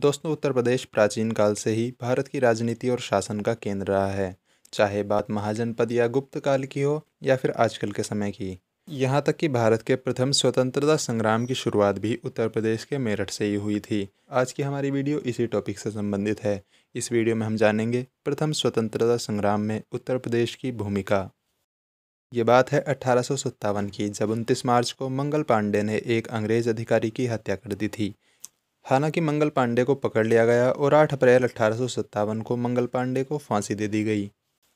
दोस्तों उत्तर प्रदेश प्राचीन काल से ही भारत की राजनीति और शासन का केंद्र रहा है चाहे बात महाजनपद या गुप्त काल की हो या फिर आजकल के समय की यहाँ तक कि भारत के प्रथम स्वतंत्रता संग्राम की शुरुआत भी उत्तर प्रदेश के मेरठ से ही हुई थी आज की हमारी वीडियो इसी टॉपिक से संबंधित है इस वीडियो में हम जानेंगे प्रथम स्वतंत्रता संग्राम में उत्तर प्रदेश की भूमिका ये बात है अठारह की जब उनतीस मार्च को मंगल पांडे ने एक अंग्रेज अधिकारी की हत्या कर दी थी हालांकि मंगल पांडे को पकड़ लिया गया और 8 अप्रैल अठारह को मंगल पांडे को फांसी दे दी गई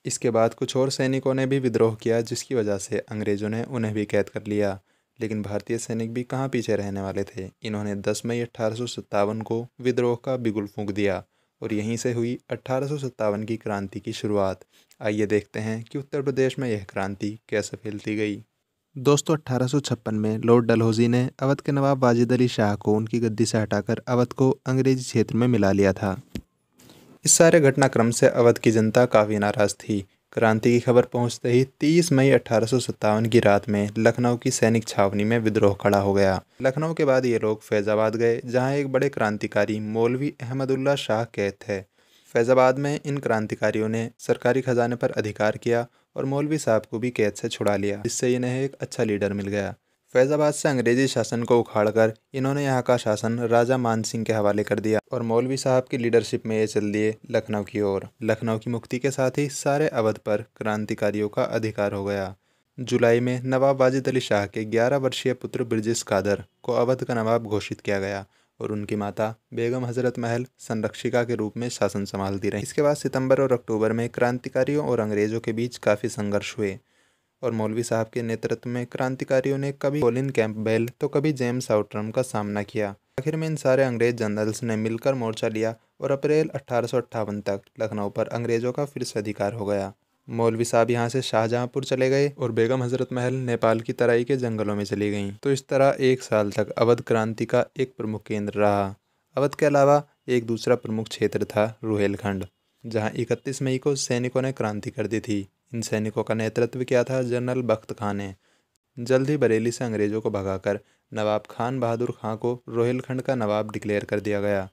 इसके बाद कुछ और सैनिकों ने भी विद्रोह किया जिसकी वजह से अंग्रेज़ों ने उन्हें भी कैद कर लिया लेकिन भारतीय सैनिक भी कहाँ पीछे रहने वाले थे इन्होंने 10 मई अठारह को विद्रोह का बिगुल फूंक दिया और यहीं से हुई अठारह की क्रांति की शुरुआत आइए देखते हैं कि उत्तर प्रदेश में यह क्रांति कैसे फैलती गई दोस्तों अट्ठारह में लॉर्ड डलहौजी ने अवध के नवाब वाजिद अली शाह को उनकी गद्दी से हटाकर अवध को अंग्रेजी क्षेत्र में मिला लिया था इस सारे घटनाक्रम से अवध की जनता काफ़ी नाराज़ थी क्रांति की खबर पहुंचते ही 30 मई अट्ठारह की रात में लखनऊ की सैनिक छावनी में विद्रोह खड़ा हो गया लखनऊ के बाद ये लोग फैज़ाबाद गए जहां एक बड़े क्रांतिकारी मौलवी अहमदुल्ला शाह कैद थे फैज़ाबाद में इन क्रांतिकारियों ने सरकारी खजाने पर अधिकार किया और मौलवी साहब को भी कैद से छुड़ा लिया जिससे इन्हें एक अच्छा लीडर मिल गया फैज़ाबाद से अंग्रेजी शासन को उखाड़कर इन्होंने यहाँ का शासन राजा मानसिंह के हवाले कर दिया और मौलवी साहब की लीडरशिप में ये चल दिए लखनऊ की ओर लखनऊ की मुक्ति के साथ ही सारे अवध पर क्रांतिकारियों का अधिकार हो गया जुलाई में नवाब वाजिद अली शाह के 11 वर्षीय पुत्र ब्रजेश कादर को अवध का नवाब घोषित किया गया और उनकी माता बेगम हजरत महल संरक्षिका के रूप में शासन संभालती रही इसके बाद सितंबर और अक्टूबर में क्रांतिकारियों और अंग्रेज़ों के बीच काफ़ी संघर्ष हुए और मौलवी साहब के नेतृत्व में क्रांतिकारियों ने कभी कोलिन बेल तो कभी जेम्स आउटरम का सामना किया आखिर में इन सारे अंग्रेज जनरल्स ने मिलकर मोर्चा लिया और अप्रैल अठारह तक लखनऊ पर अंग्रेज़ों का फिर से अधिकार हो गया मौलवी साहब यहाँ से शाहजहाँपुर चले गए और बेगम हजरत महल नेपाल की तराई के जंगलों में चली गईं तो इस तरह एक साल तक अवध क्रांति का एक प्रमुख केंद्र रहा अवध के अलावा एक दूसरा प्रमुख क्षेत्र था रुहेलखंड जहाँ इकतीस मई को सैनिकों ने क्रांति कर दी थी इन सैनिकों का नेतृत्व किया था जनरल बख्त खां ने जल्द ही बरेली से अंग्रेज़ों को भगाकर नवाब खान बहादुर खां को रोहिलखंड का नवाब डिक्लेयर कर दिया गया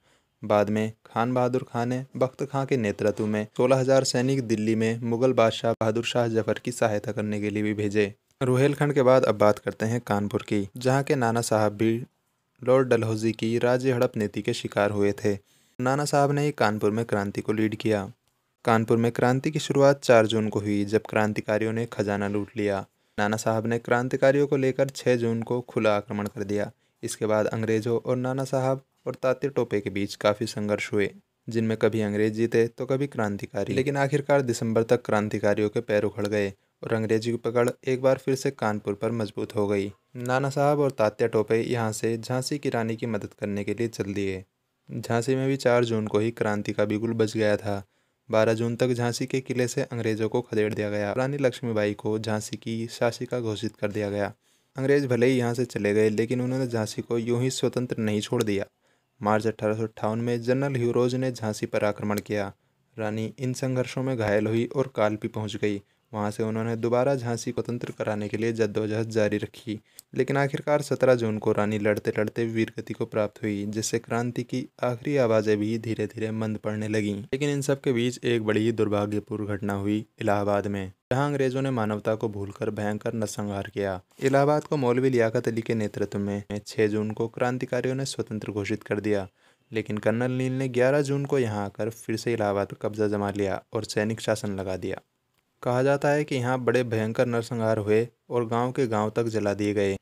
बाद में खान बहादुर खान ने बख्त खां के नेतृत्व में 16,000 सैनिक दिल्ली में मुगल बादशाह बहादुर शाह जफर की सहायता करने के लिए भी भेजे रोहेलखंड के बाद अब बात करते हैं कानपुर की जहाँ के नाना साहब भी लॉर्ड डलहौजी की राज्य हड़प नीति के शिकार हुए थे नाना साहब ने ही कानपुर में क्रांति को लीड किया कानपुर में क्रांति की शुरुआत 4 जून को हुई जब क्रांतिकारियों ने खजाना लूट लिया नाना साहब ने क्रांतिकारियों को लेकर 6 जून को खुला आक्रमण कर दिया इसके बाद अंग्रेज़ों और नाना साहब और तातिर टोपे के बीच काफ़ी संघर्ष हुए जिनमें कभी अंग्रेज जीते तो कभी क्रांतिकारी लेकिन आखिरकार दिसंबर तक क्रांतिकारियों के पैर उखड़ गए और अंग्रेजी की पकड़ एक बार फिर से कानपुर पर मजबूत हो गई नाना साहब और तात्या टोपे यहाँ से झांसी की रानी की मदद करने के लिए चल दिए झांसी में भी चार जून को ही क्रांति का बिगुल बज गया था बारह जून तक झांसी के किले से अंग्रेजों को खदेड़ दिया गया रानी लक्ष्मीबाई को झांसी की शासिका घोषित कर दिया गया अंग्रेज भले ही यहाँ से चले गए लेकिन उन्होंने झांसी को यूं ही स्वतंत्र नहीं छोड़ दिया मार्च अठारह में जनरल ह्यूरोज ने झांसी पर आक्रमण किया रानी इन संघर्षों में घायल हुई और कालपी पहुंच गई वहाँ से उन्होंने दोबारा झांसी को स्वतंत्र कराने के लिए जद्दोजहद जारी रखी लेकिन आखिरकार 17 जून को रानी लड़ते लड़ते वीरगति को प्राप्त हुई जिससे क्रांति की आखिरी आवाज़ें भी धीरे धीरे मंद पड़ने लगीं लेकिन इन सब के बीच एक बड़ी ही दुर्भाग्यपूर्ण घटना हुई इलाहाबाद में जहां अंग्रेजों ने मानवता को भूलकर भयंकर नरसंहार किया इलाहाबाद को मौलवी लियाकत अली के नेतृत्व में छः जून को क्रांतिकारियों ने स्वतंत्र घोषित कर दिया लेकिन कर्नल नील ने 11 जून को यहां आकर फिर से इलाहाबाद पर कब्जा जमा लिया और सैनिक शासन लगा दिया कहा जाता है कि यहाँ बड़े भयंकर नरसंहार हुए और गांव के गांव तक जला दिए गए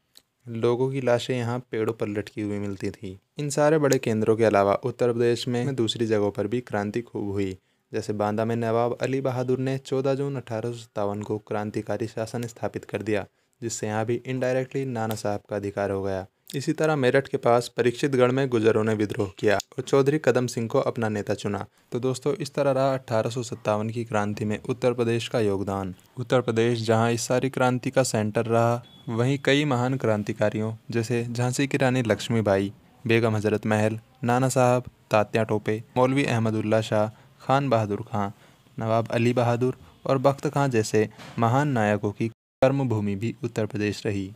लोगों की लाशें यहाँ पेड़ों पर लटकी हुई मिलती थी इन सारे बड़े केंद्रों के अलावा उत्तर प्रदेश में दूसरी जगहों पर भी क्रांति खूब हुई जैसे बांदा में नवाब अली बहादुर ने 14 जून अठारह को क्रांतिकारी शासन स्थापित कर दिया जिससे यहाँ भी इनडायरेक्टली नाना साहब का अधिकार हो गया इसी तरह मेरठ के पास परीक्षितगढ़ में गुजरों ने विद्रोह किया और चौधरी कदम सिंह को अपना नेता चुना तो दोस्तों इस तरह रहा अठारह की क्रांति में उत्तर प्रदेश का योगदान उत्तर प्रदेश जहां इस सारी क्रांति का सेंटर रहा वहीं कई महान क्रांतिकारियों जैसे झांसी की रानी लक्ष्मीबाई बेगम हजरत महल नाना साहब तात्या टोपे मौलवी अहमदुल्ला शाह खान बहादुर खां नवाब अली बहादुर और बख्त खां जैसे महान नायकों की कर्मभूमि भी उत्तर प्रदेश रही